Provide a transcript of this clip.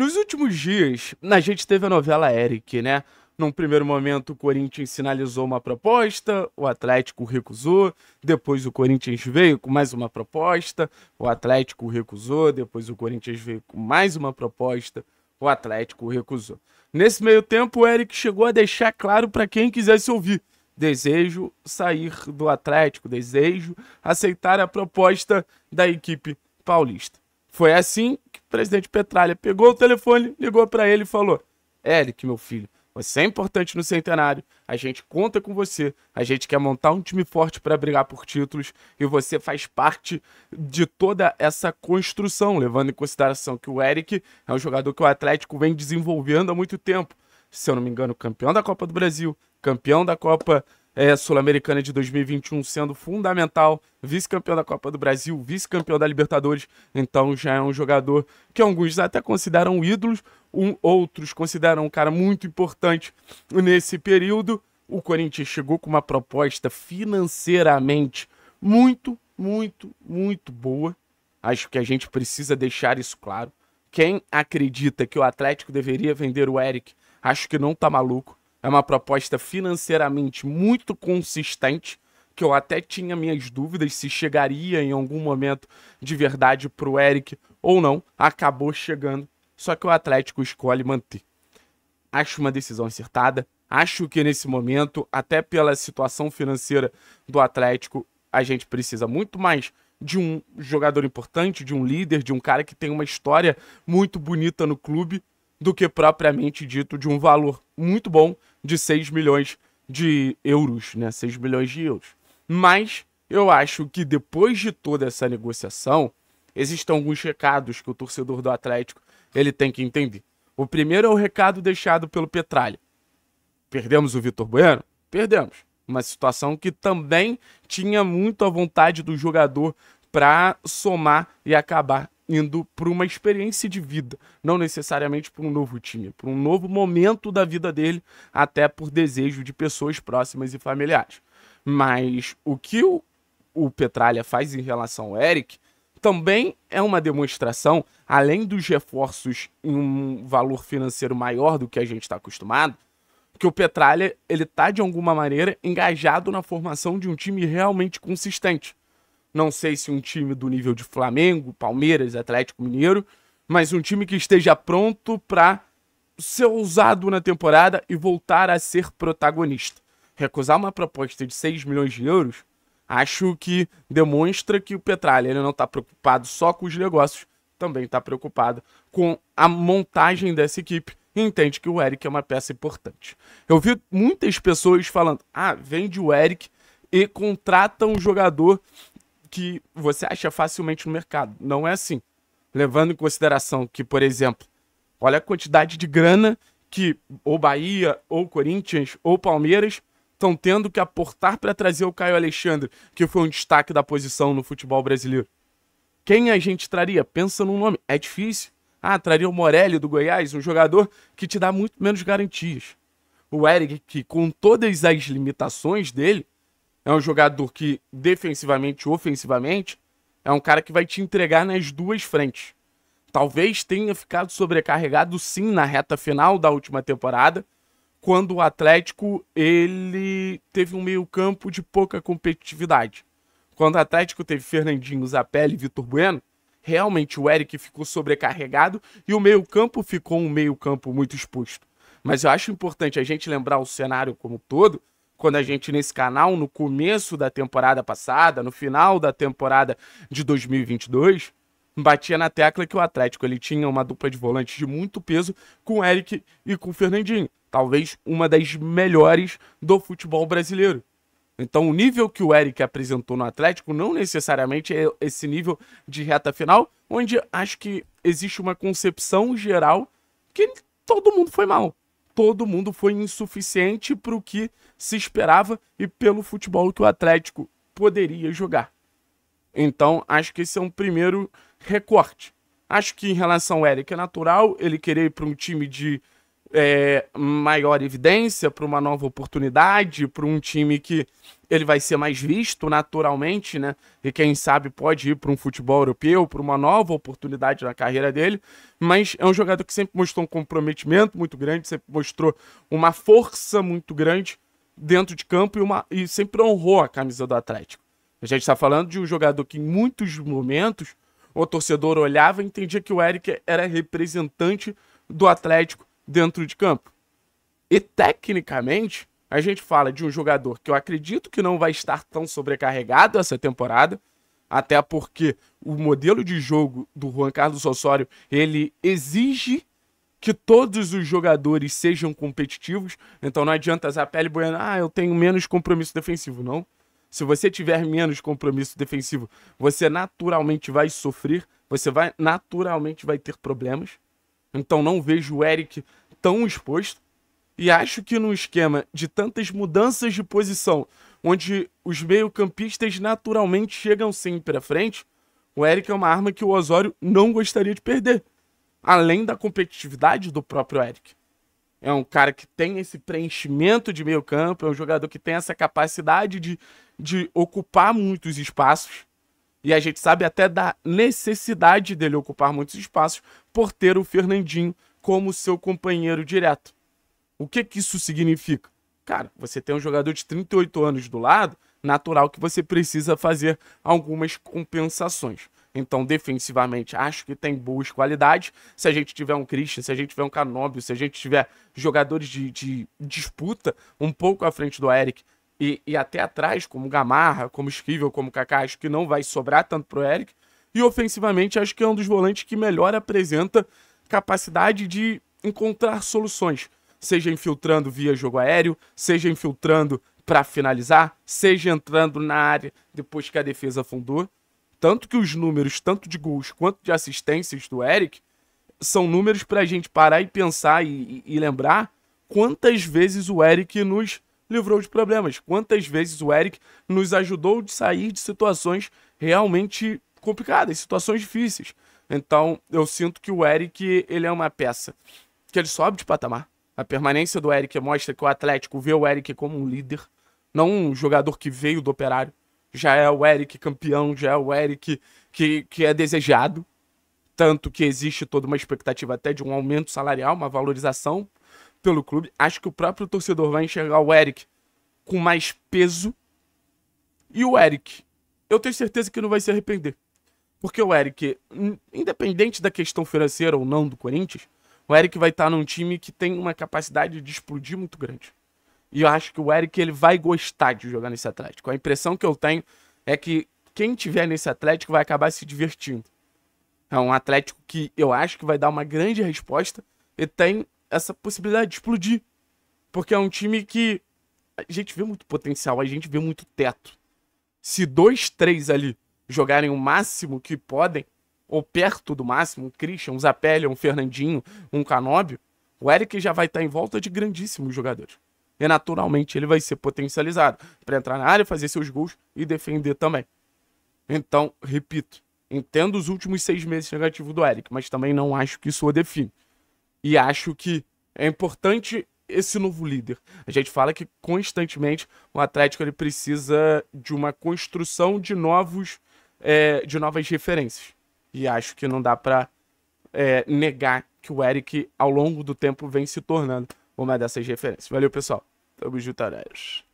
Nos últimos dias, a gente teve a novela Eric, né? Num primeiro momento, o Corinthians sinalizou uma proposta, o Atlético recusou, depois o Corinthians veio com mais uma proposta, o Atlético recusou, depois o Corinthians veio com mais uma proposta, o Atlético recusou. Nesse meio tempo, o Eric chegou a deixar claro para quem quisesse ouvir: desejo sair do Atlético, desejo aceitar a proposta da equipe paulista. Foi assim presidente Petralha pegou o telefone, ligou para ele e falou: Eric, meu filho, você é importante no centenário, a gente conta com você, a gente quer montar um time forte para brigar por títulos e você faz parte de toda essa construção, levando em consideração que o Eric é um jogador que o Atlético vem desenvolvendo há muito tempo. Se eu não me engano, campeão da Copa do Brasil, campeão da Copa é, Sul-Americana de 2021 sendo fundamental, vice-campeão da Copa do Brasil, vice-campeão da Libertadores, então já é um jogador que alguns até consideram ídolos, um, outros consideram um cara muito importante nesse período. O Corinthians chegou com uma proposta financeiramente muito, muito, muito boa. Acho que a gente precisa deixar isso claro. Quem acredita que o Atlético deveria vender o Eric, acho que não tá maluco. É uma proposta financeiramente muito consistente, que eu até tinha minhas dúvidas se chegaria em algum momento de verdade para o Eric ou não. Acabou chegando, só que o Atlético escolhe manter. Acho uma decisão acertada. Acho que nesse momento, até pela situação financeira do Atlético, a gente precisa muito mais de um jogador importante, de um líder, de um cara que tem uma história muito bonita no clube, do que propriamente dito de um valor muito bom de 6 milhões de euros, né? 6 milhões de euros. Mas eu acho que depois de toda essa negociação, existem alguns recados que o torcedor do Atlético ele tem que entender. O primeiro é o recado deixado pelo Petralha. Perdemos o Vitor Bueno? Perdemos. Uma situação que também tinha muito a vontade do jogador para somar e acabar indo por uma experiência de vida, não necessariamente por um novo time, por um novo momento da vida dele, até por desejo de pessoas próximas e familiares. Mas o que o, o Petralha faz em relação ao Eric também é uma demonstração, além dos reforços em um valor financeiro maior do que a gente está acostumado, que o Petralha ele tá de alguma maneira engajado na formação de um time realmente consistente. Não sei se um time do nível de Flamengo, Palmeiras, Atlético Mineiro, mas um time que esteja pronto para ser ousado na temporada e voltar a ser protagonista. Recusar uma proposta de 6 milhões de euros, acho que demonstra que o Petralha ele não está preocupado só com os negócios, também está preocupado com a montagem dessa equipe e entende que o Eric é uma peça importante. Eu vi muitas pessoas falando: ah, vende o Eric e contrata um jogador que você acha facilmente no mercado. Não é assim. Levando em consideração que, por exemplo, olha a quantidade de grana que ou Bahia, ou Corinthians, ou Palmeiras estão tendo que aportar para trazer o Caio Alexandre, que foi um destaque da posição no futebol brasileiro. Quem a gente traria? Pensa num nome. É difícil. Ah, traria o Morelli do Goiás, um jogador que te dá muito menos garantias. O Eric, que com todas as limitações dele, é um jogador que, defensivamente e ofensivamente, é um cara que vai te entregar nas duas frentes. Talvez tenha ficado sobrecarregado sim na reta final da última temporada, quando o Atlético ele teve um meio-campo de pouca competitividade. Quando o Atlético teve Fernandinho, Zapelli e Vitor Bueno, realmente o Eric ficou sobrecarregado e o meio-campo ficou um meio-campo muito exposto. Mas eu acho importante a gente lembrar o cenário como todo quando a gente nesse canal, no começo da temporada passada, no final da temporada de 2022, batia na tecla que o Atlético ele tinha uma dupla de volantes de muito peso com o Eric e com o Fernandinho. Talvez uma das melhores do futebol brasileiro. Então, o nível que o Eric apresentou no Atlético não necessariamente é esse nível de reta final, onde acho que existe uma concepção geral que todo mundo foi mal todo mundo foi insuficiente para o que se esperava e pelo futebol que o Atlético poderia jogar. Então, acho que esse é um primeiro recorte. Acho que em relação ao Eric é natural ele querer ir para um time de é, maior evidência, para uma nova oportunidade, para um time que ele vai ser mais visto naturalmente, né? E quem sabe pode ir para um futebol europeu, para uma nova oportunidade na carreira dele. Mas é um jogador que sempre mostrou um comprometimento muito grande, sempre mostrou uma força muito grande dentro de campo e, uma, e sempre honrou a camisa do Atlético. A gente está falando de um jogador que em muitos momentos o torcedor olhava e entendia que o Eric era representante do Atlético dentro de campo. E tecnicamente, a gente fala de um jogador que eu acredito que não vai estar tão sobrecarregado essa temporada, até porque o modelo de jogo do Juan Carlos Osório, ele exige que todos os jogadores sejam competitivos, então não adianta Zapelli Bueno, ah, eu tenho menos compromisso defensivo, não. Se você tiver menos compromisso defensivo, você naturalmente vai sofrer, você vai naturalmente vai ter problemas. Então não vejo o Eric tão exposto. E acho que num esquema de tantas mudanças de posição, onde os meio-campistas naturalmente chegam sempre à frente, o Eric é uma arma que o Osório não gostaria de perder. Além da competitividade do próprio Eric. É um cara que tem esse preenchimento de meio-campo, é um jogador que tem essa capacidade de, de ocupar muitos espaços. E a gente sabe até da necessidade dele ocupar muitos espaços por ter o Fernandinho como seu companheiro direto. O que, que isso significa? Cara, você tem um jogador de 38 anos do lado, natural que você precisa fazer algumas compensações. Então, defensivamente, acho que tem boas qualidades. Se a gente tiver um Christian, se a gente tiver um Canóbio, se a gente tiver jogadores de, de disputa um pouco à frente do Eric, e, e até atrás, como Gamarra, como Esquivel, como Kaká, acho que não vai sobrar tanto pro Eric. E ofensivamente, acho que é um dos volantes que melhor apresenta capacidade de encontrar soluções, seja infiltrando via jogo aéreo, seja infiltrando para finalizar, seja entrando na área depois que a defesa afundou. Tanto que os números, tanto de gols quanto de assistências do Eric, são números para a gente parar e pensar e, e, e lembrar quantas vezes o Eric nos livrou de problemas. Quantas vezes o Eric nos ajudou de sair de situações realmente complicadas, situações difíceis. Então, eu sinto que o Eric, ele é uma peça que ele sobe de patamar. A permanência do Eric mostra que o Atlético vê o Eric como um líder, não um jogador que veio do operário. Já é o Eric campeão, já é o Eric que, que é desejado. Tanto que existe toda uma expectativa até de um aumento salarial, uma valorização pelo clube. Acho que o próprio torcedor vai enxergar o Eric com mais peso. E o Eric, eu tenho certeza que não vai se arrepender. Porque o Eric, independente da questão financeira ou não do Corinthians, o Eric vai estar num time que tem uma capacidade de explodir muito grande. E eu acho que o Eric ele vai gostar de jogar nesse Atlético. A impressão que eu tenho é que quem tiver nesse Atlético vai acabar se divertindo. É um Atlético que eu acho que vai dar uma grande resposta e tem essa possibilidade de explodir. Porque é um time que a gente vê muito potencial, a gente vê muito teto. Se dois, três ali jogarem o máximo que podem, ou perto do máximo, um Christian, um Zapelli, um Fernandinho, um Canóbio, o Eric já vai estar em volta de grandíssimos jogadores. E naturalmente ele vai ser potencializado para entrar na área, fazer seus gols e defender também. Então, repito, entendo os últimos seis meses negativos do Eric, mas também não acho que isso o define. E acho que é importante esse novo líder. A gente fala que constantemente o Atlético ele precisa de uma construção de novos é, de novas referências. E acho que não dá para é, negar que o Eric, ao longo do tempo, vem se tornando uma dessas referências. Valeu, pessoal. Tamo junto,